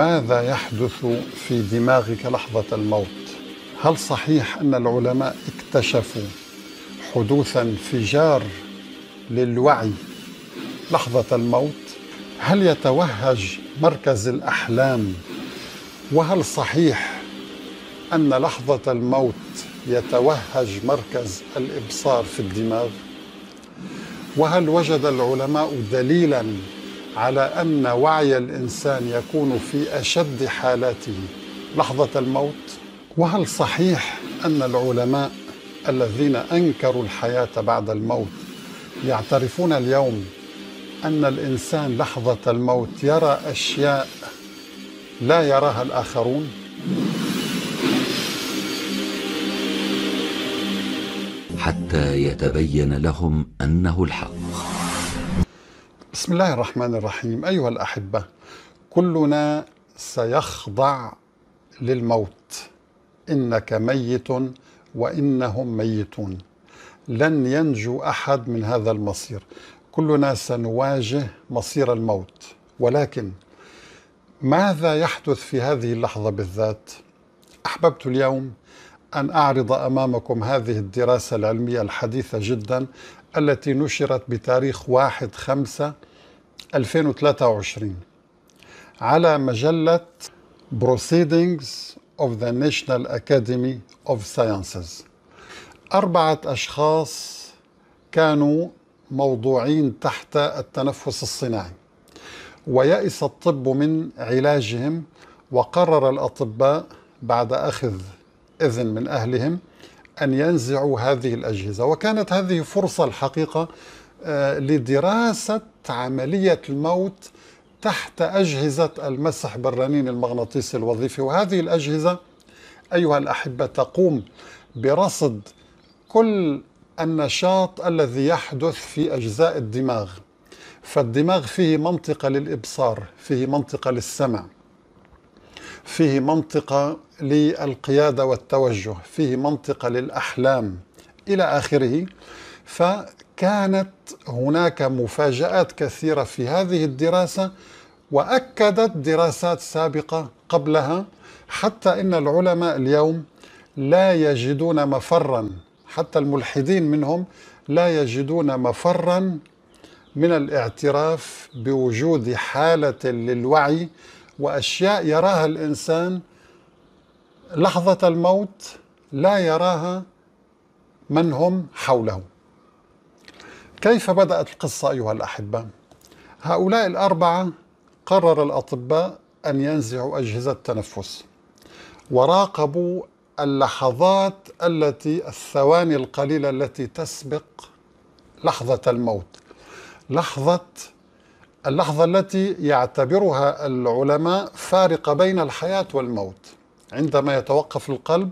ماذا يحدث في دماغك لحظة الموت؟ هل صحيح أن العلماء اكتشفوا حدوث انفجار للوعي لحظة الموت؟ هل يتوهج مركز الأحلام؟ وهل صحيح أن لحظة الموت يتوهج مركز الإبصار في الدماغ؟ وهل وجد العلماء دليلاً على أن وعي الإنسان يكون في أشد حالاته لحظة الموت وهل صحيح أن العلماء الذين أنكروا الحياة بعد الموت يعترفون اليوم أن الإنسان لحظة الموت يرى أشياء لا يراها الآخرون حتى يتبين لهم أنه الحق بسم الله الرحمن الرحيم أيها الأحبة كلنا سيخضع للموت إنك ميت وإنهم ميتون لن ينجو أحد من هذا المصير كلنا سنواجه مصير الموت ولكن ماذا يحدث في هذه اللحظة بالذات؟ أحببت اليوم أن أعرض أمامكم هذه الدراسة العلمية الحديثة جدا التي نشرت بتاريخ 1 5 2023 على مجلة Proceedings of the National Academy of Sciences أربعة أشخاص كانوا موضوعين تحت التنفس الصناعي ويأس الطب من علاجهم وقرر الأطباء بعد أخذ إذن من أهلهم أن ينزعوا هذه الأجهزة وكانت هذه فرصة الحقيقة آه، لدراسة عملية الموت تحت أجهزة المسح بالرنين المغناطيسي الوظيفي وهذه الأجهزة أيها الأحبة تقوم برصد كل النشاط الذي يحدث في أجزاء الدماغ فالدماغ فيه منطقة للإبصار فيه منطقة للسمع فيه منطقة للقيادة والتوجه فيه منطقة للأحلام إلى آخره كانت هناك مفاجآت كثيرة في هذه الدراسة وأكدت دراسات سابقة قبلها حتى إن العلماء اليوم لا يجدون مفرا حتى الملحدين منهم لا يجدون مفرا من الاعتراف بوجود حالة للوعي وأشياء يراها الإنسان لحظة الموت لا يراها من هم حوله كيف بدأت القصة أيها الأحبة؟ هؤلاء الأربعة قرر الأطباء أن ينزعوا أجهزة التنفس وراقبوا اللحظات التي الثواني القليلة التي تسبق لحظة الموت لحظة اللحظة التي يعتبرها العلماء فارقة بين الحياة والموت عندما يتوقف القلب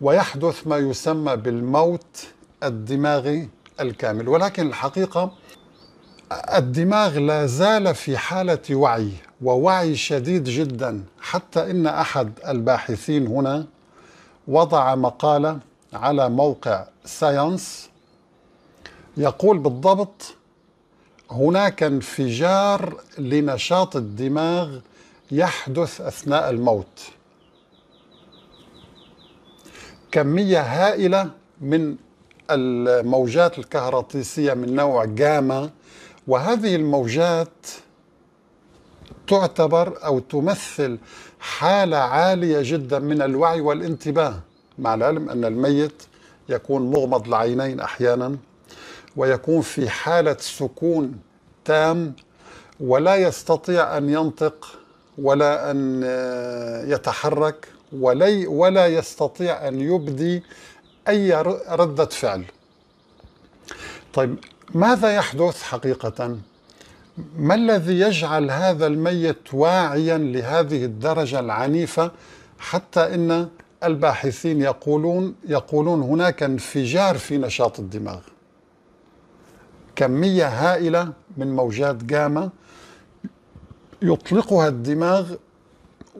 ويحدث ما يسمى بالموت الدماغي الكامل ولكن الحقيقة الدماغ لا زال في حالة وعي ووعي شديد جدا حتى إن أحد الباحثين هنا وضع مقالة على موقع ساينس يقول بالضبط هناك انفجار لنشاط الدماغ يحدث أثناء الموت كمية هائلة من الموجات الكهرطيسية من نوع جاما وهذه الموجات تعتبر أو تمثل حالة عالية جدا من الوعي والانتباه مع العلم أن الميت يكون مغمض العينين أحيانا ويكون في حالة سكون تام ولا يستطيع أن ينطق ولا أن يتحرك ولا يستطيع أن يبدي أي ردة فعل طيب ماذا يحدث حقيقة؟ ما الذي يجعل هذا الميت واعيا لهذه الدرجة العنيفة حتى إن الباحثين يقولون يقولون هناك انفجار في نشاط الدماغ كمية هائلة من موجات جاما يطلقها الدماغ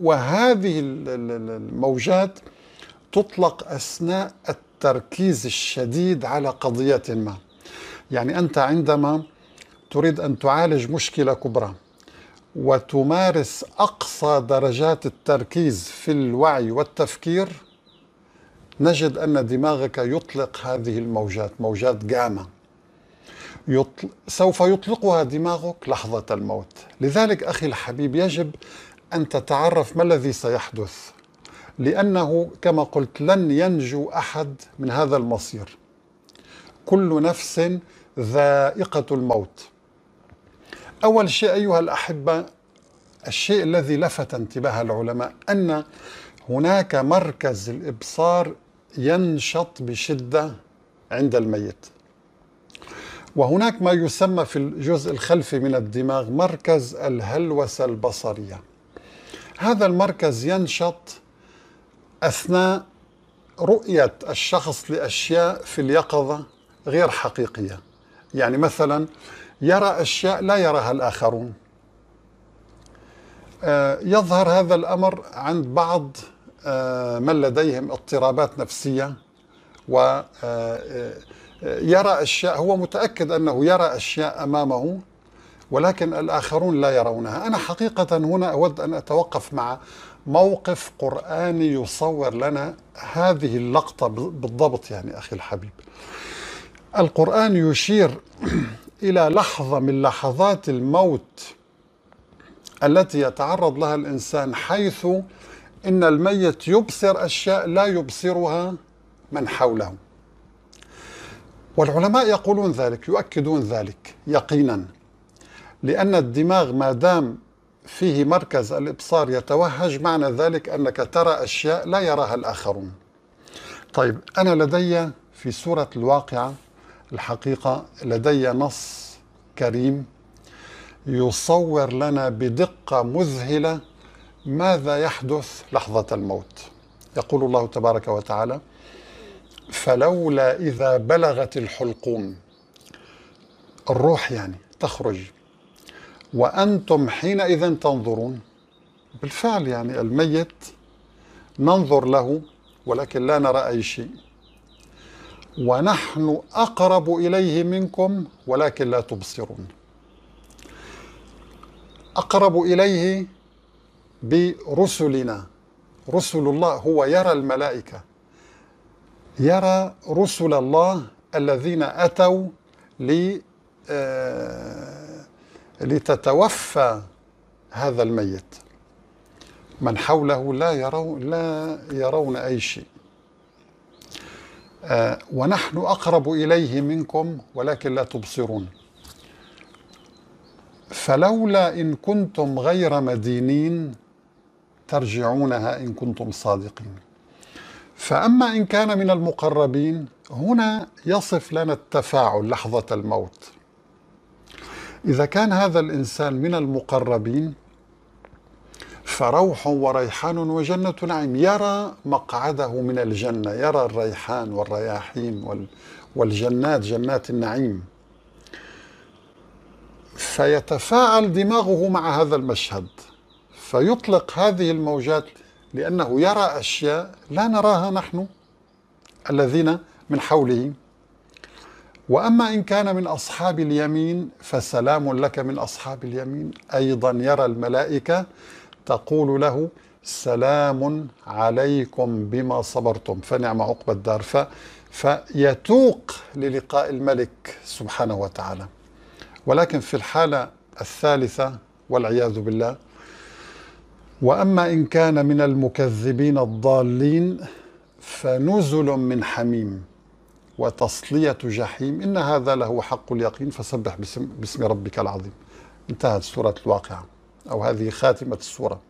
وهذه الموجات تطلق أثناء التركيز الشديد على قضية ما يعني أنت عندما تريد أن تعالج مشكلة كبرى وتمارس أقصى درجات التركيز في الوعي والتفكير نجد أن دماغك يطلق هذه الموجات موجات جاما يطل... سوف يطلقها دماغك لحظة الموت لذلك أخي الحبيب يجب أن تتعرف ما الذي سيحدث لأنه كما قلت لن ينجو أحد من هذا المصير كل نفس ذائقة الموت أول شيء أيها الأحبة الشيء الذي لفت انتباه العلماء أن هناك مركز الإبصار ينشط بشدة عند الميت وهناك ما يسمى في الجزء الخلفي من الدماغ مركز الهلوسة البصرية هذا المركز ينشط أثناء رؤية الشخص لأشياء في اليقظة غير حقيقية يعني مثلا يرى أشياء لا يراها الآخرون آه، يظهر هذا الأمر عند بعض آه، من لديهم اضطرابات نفسية ويرى آه، أشياء هو متأكد أنه يرى أشياء أمامه ولكن الآخرون لا يرونها أنا حقيقة هنا أود أن أتوقف مع موقف قرآني يصور لنا هذه اللقطة بالضبط يعني أخي الحبيب القرآن يشير إلى لحظة من لحظات الموت التي يتعرض لها الإنسان حيث إن الميت يبصر أشياء لا يبصرها من حوله والعلماء يقولون ذلك يؤكدون ذلك يقينا لأن الدماغ ما دام فيه مركز الإبصار يتوهج معنى ذلك أنك ترى أشياء لا يراها الآخرون طيب أنا لدي في سورة الواقعة الحقيقة لدي نص كريم يصور لنا بدقة مذهلة ماذا يحدث لحظة الموت يقول الله تبارك وتعالى فلولا إذا بلغت الحلقوم الروح يعني تخرج وأنتم حينئذ تنظرون بالفعل يعني الميت ننظر له ولكن لا نرى أي شيء ونحن أقرب إليه منكم ولكن لا تبصرون أقرب إليه برسلنا رسل الله هو يرى الملائكة يرى رسل الله الذين أتوا ل آه، لتتوفى هذا الميت من حوله لا يرون لا يرون اي شيء آه ونحن اقرب اليه منكم ولكن لا تبصرون فلولا ان كنتم غير مدينين ترجعونها ان كنتم صادقين فاما ان كان من المقربين هنا يصف لنا التفاعل لحظه الموت إذا كان هذا الإنسان من المقربين فروح وريحان وجنة نعيم يرى مقعده من الجنة يرى الريحان والرياحين والجنات جنات النعيم فيتفاعل دماغه مع هذا المشهد فيطلق هذه الموجات لأنه يرى أشياء لا نراها نحن الذين من حوله واما ان كان من اصحاب اليمين فسلام لك من اصحاب اليمين ايضا يرى الملائكه تقول له سلام عليكم بما صبرتم فنعم عقب الدار ف فيتوق للقاء الملك سبحانه وتعالى ولكن في الحاله الثالثه والعياذ بالله واما ان كان من المكذبين الضالين فنزل من حميم وتصلية جحيم إن هذا لهو حق اليقين فسبح باسم, باسم ربك العظيم انتهت سورة الواقعة أو هذه خاتمة السورة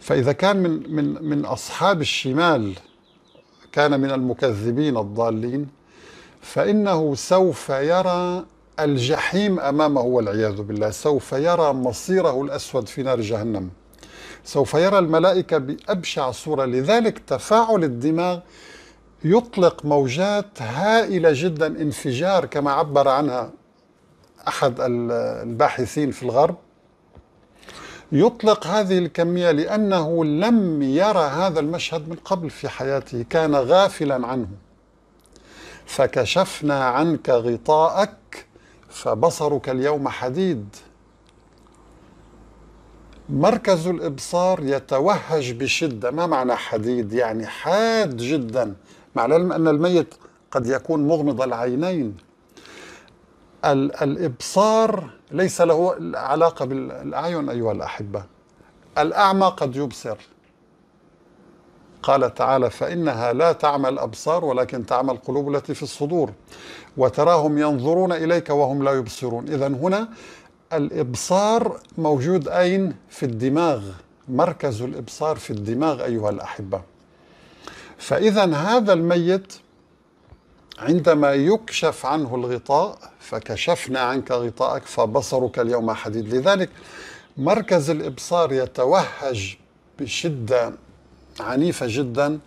فإذا كان من, من, من أصحاب الشمال كان من المكذبين الضالين فإنه سوف يرى الجحيم أمامه والعياذ بالله سوف يرى مصيره الأسود في نار جهنم سوف يرى الملائكة بأبشع صورة لذلك تفاعل الدماغ يطلق موجات هائلة جدا انفجار كما عبر عنها أحد الباحثين في الغرب يطلق هذه الكمية لأنه لم يرى هذا المشهد من قبل في حياته كان غافلا عنه فكشفنا عنك غطاءك فبصرك اليوم حديد مركز الإبصار يتوهج بشدة ما معنى حديد يعني حاد جدا مع العلم أن الميت قد يكون مغمض العينين الإبصار ليس له علاقة بالأعين أيها الأحبة الأعمى قد يبصر قال تعالى فإنها لا تعمى الأبصار ولكن تعمى القلوب التي في الصدور وتراهم ينظرون إليك وهم لا يبصرون إذا هنا الإبصار موجود أين؟ في الدماغ مركز الإبصار في الدماغ أيها الأحبة فإذا هذا الميت عندما يكشف عنه الغطاء فكشفنا عنك غطاءك فبصرك اليوم حديد لذلك مركز الإبصار يتوهج بشدة عنيفة جدا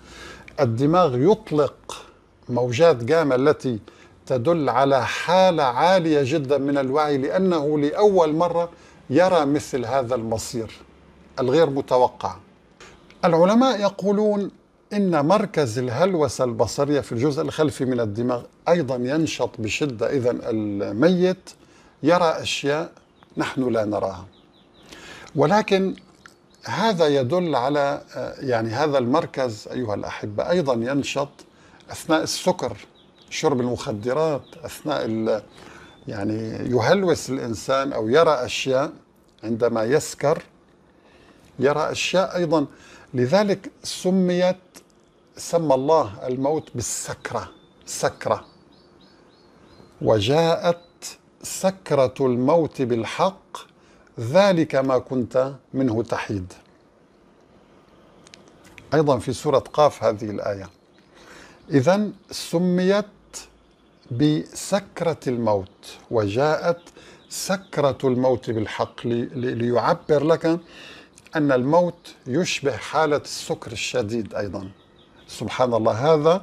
الدماغ يطلق موجات جاما التي تدل على حالة عالية جدا من الوعي لأنه لأول مرة يرى مثل هذا المصير الغير متوقع العلماء يقولون إن مركز الهلوسة البصرية في الجزء الخلفي من الدماغ أيضا ينشط بشدة إذا الميت يرى أشياء نحن لا نراها ولكن هذا يدل على آه، يعني هذا المركز أيها الأحبة أيضا ينشط أثناء السكر شرب المخدرات أثناء يعني يهلوس الإنسان أو يرى أشياء عندما يسكر يرى أشياء أيضا لذلك سميت سمى الله الموت بالسكرة سكرة وجاءت سكرة الموت بالحق ذلك ما كنت منه تحيد أيضا في سورة قاف هذه الآية إذا سميت بسكرة الموت وجاءت سكرة الموت بالحق ليعبر لك أن الموت يشبه حالة السكر الشديد أيضاً سبحان الله هذا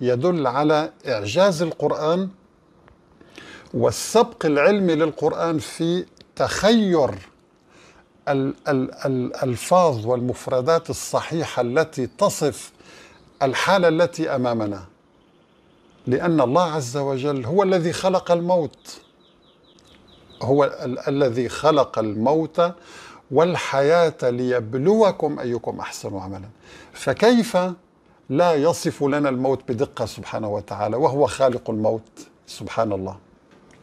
يدل على إعجاز القرآن والسبق العلمي للقرآن في تخير الألفاظ والمفردات الصحيحة التي تصف الحالة التي أمامنا لأن الله عز وجل هو الذي خلق الموت هو ال- الذي خلق الموت والحياة ليبلوكم أيكم أحسن عملا فكيف لا يصف لنا الموت بدقة سبحانه وتعالى وهو خالق الموت سبحان الله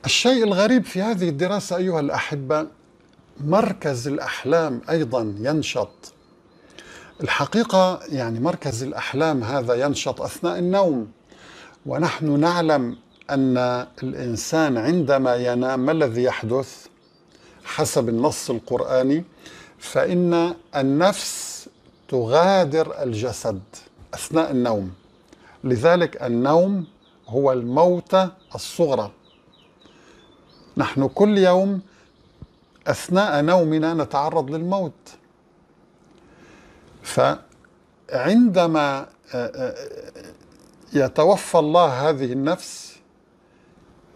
الشيء الغريب في هذه الدراسة أيها الأحبة مركز الأحلام أيضا ينشط الحقيقة يعني مركز الأحلام هذا ينشط أثناء النوم ونحن نعلم أن الإنسان عندما ينام ما الذي يحدث حسب النص القرآني فإن النفس تغادر الجسد أثناء النوم لذلك النوم هو الموتى الصغرى نحن كل يوم أثناء نومنا نتعرض للموت فعندما آه، آه، يتوفى الله هذه النفس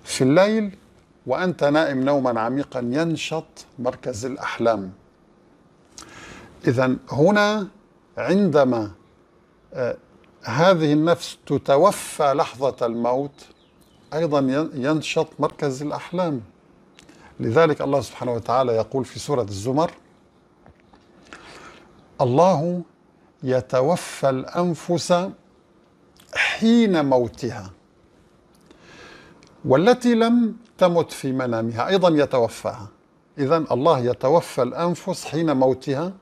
في الليل وأنت نائم نوما عميقا ينشط مركز الأحلام إذا هنا عندما هذه النفس تتوفى لحظة الموت أيضا ينشط مركز الأحلام لذلك الله سبحانه وتعالى يقول في سورة الزمر الله يتوفى الأنفس حين موتها والتي لم تمت في منامها أيضا يتوفاها إذا الله يتوفى الأنفس حين موتها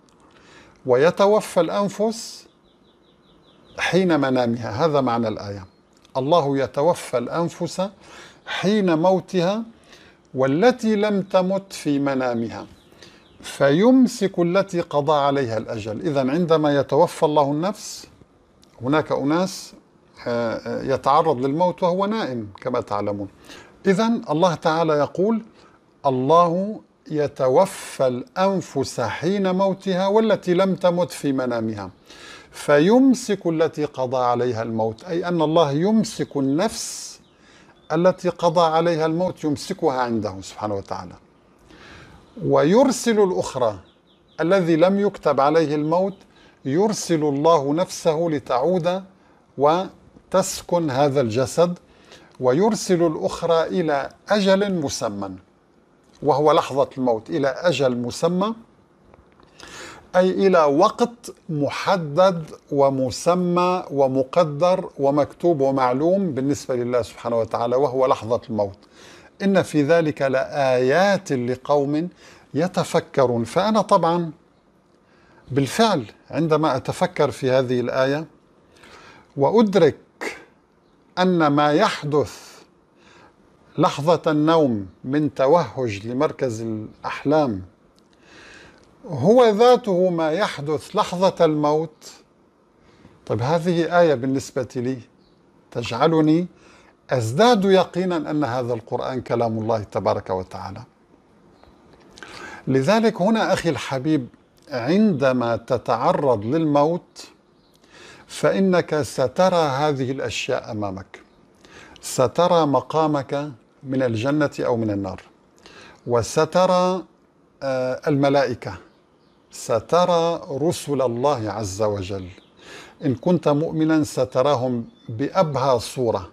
ويتوفى الأنفس حين منامها هذا معنى الآية الله يتوفى الأنفس حين موتها والتي لم تمت في منامها فيمسك التي قضى عليها الأجل إذا عندما يتوفى الله النفس هناك أناس آه، آه، يتعرض للموت وهو نائم كما تعلمون إذا الله تعالى يقول الله يتوفى الأنفس حين موتها والتي لم تمت في منامها فيمسك التي قضى عليها الموت أي أن الله يمسك النفس التي قضى عليها الموت يمسكها عنده سبحانه وتعالى ويرسل الأخرى الذي لم يكتب عليه الموت يرسل الله نفسه لتعود وتسكن هذا الجسد ويرسل الأخرى إلى أجل مسمى وهو لحظة الموت إلى أجل مسمى أي إلى وقت محدد ومسمى ومقدر ومكتوب ومعلوم بالنسبة لله سبحانه وتعالى وهو لحظة الموت إن في ذلك لآيات لقوم يتفكرون فأنا طبعا بالفعل عندما أتفكر في هذه الآية وأدرك أن ما يحدث لحظة النوم من توهج لمركز الأحلام هو ذاته ما يحدث لحظة الموت طيب هذه آية بالنسبة لي تجعلني أزداد يقينا أن هذا القرآن كلام الله تبارك وتعالى لذلك هنا أخي الحبيب عندما تتعرض للموت فإنك سترى هذه الأشياء أمامك سترى مقامك من الجنة أو من النار وسترى آه، الملائكة سترى رسل الله عز وجل إن كنت مؤمنا ستراهم بأبهى صورة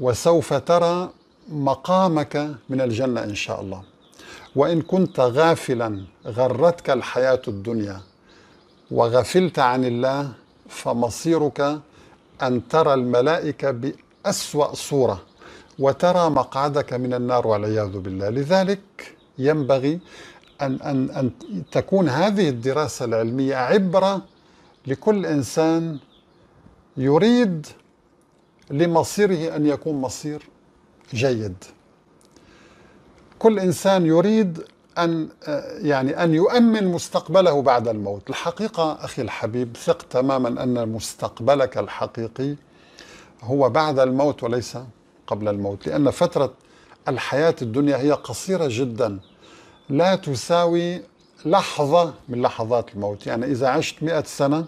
وسوف ترى مقامك من الجنة إن شاء الله وإن كنت غافلا غرتك الحياة الدنيا وغفلت عن الله فمصيرك أن ترى الملائكة بأسوأ صورة وترى مقعدك من النار والعياذ بالله لذلك ينبغي أن, أن, أن تكون هذه الدراسة العلمية عبرة لكل إنسان يريد لمصيره أن يكون مصير جيد كل إنسان يريد أن يعني أن يؤمن مستقبله بعد الموت الحقيقة أخي الحبيب ثق تماما أن مستقبلك الحقيقي هو بعد الموت وليس قبل الموت لأن فترة الحياة الدنيا هي قصيرة جدا لا تساوي لحظة من لحظات الموت يعني إذا عشت مئة سنة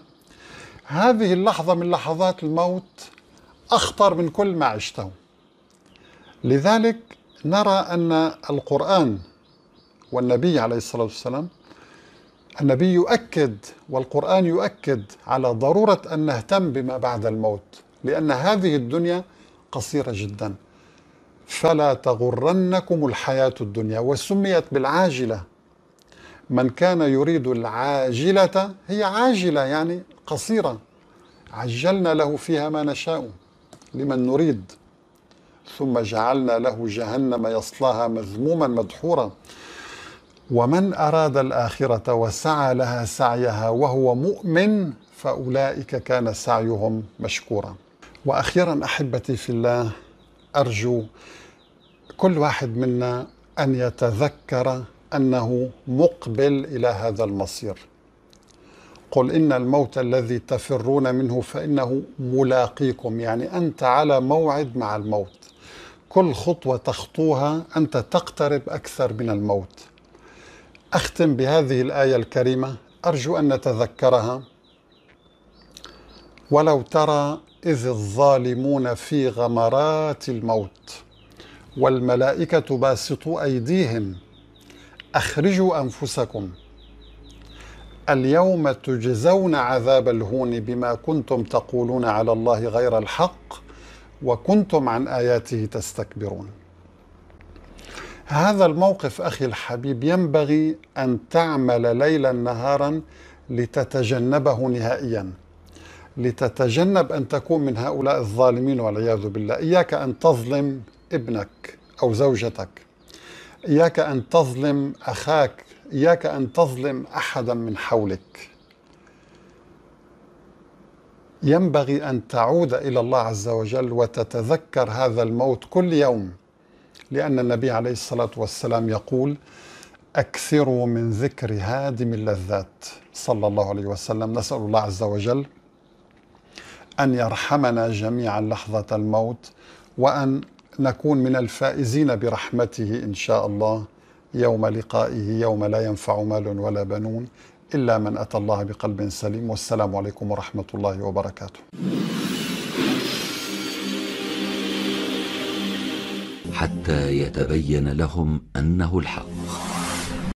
هذه اللحظة من لحظات الموت أخطر من كل ما عشته لذلك نرى أن القرآن والنبي عليه الصلاة والسلام النبي يؤكد والقرآن يؤكد على ضرورة أن نهتم بما بعد الموت لأن هذه الدنيا قصيرة جداً فلا تغرنكم الحياة الدنيا وسميت بالعاجلة من كان يريد العاجلة هي عاجلة يعني قصيرة عجلنا له فيها ما نشاء لمن نريد ثم جعلنا له جهنم يصلاها مذموما مدحورا ومن أراد الآخرة وسعى لها سعيها وهو مؤمن فأولئك كان سعيهم مشكورا وأخيرا أحبتي في الله أرجو كل واحد منا أن يتذكر أنه مقبل إلى هذا المصير قل إن الموت الذي تفرون منه فإنه ملاقيكم يعني أنت على موعد مع الموت كل خطوة تخطوها أنت تقترب أكثر من الموت أختم بهذه الآية الكريمة أرجو أن نتذكرها ولو ترى إذ الظالمون في غمرات الموت والملائكة باسطوا أيديهم أخرجوا أنفسكم اليوم تجزون عذاب الهون بما كنتم تقولون على الله غير الحق وكنتم عن آياته تستكبرون هذا الموقف أخي الحبيب ينبغي أن تعمل ليلا نهارا لتتجنبه نهائيا لتتجنب أن تكون من هؤلاء الظالمين والعياذ بالله إياك أن تظلم ابنك أو زوجتك إياك أن تظلم أخاك إياك أن تظلم أحدا من حولك ينبغي أن تعود إلى الله عز وجل وتتذكر هذا الموت كل يوم لأن النبي عليه الصلاة والسلام يقول أكثروا من ذكر هادم اللذات صلى الله عليه وسلم نسأل الله عز وجل أن يرحمنا جميعا لحظة الموت وأن نكون من الفائزين برحمته إن شاء الله يوم لقائه يوم لا ينفع مال ولا بنون إلا من أتى الله بقلب سليم والسلام عليكم ورحمة الله وبركاته حتى يتبين لهم أنه الحق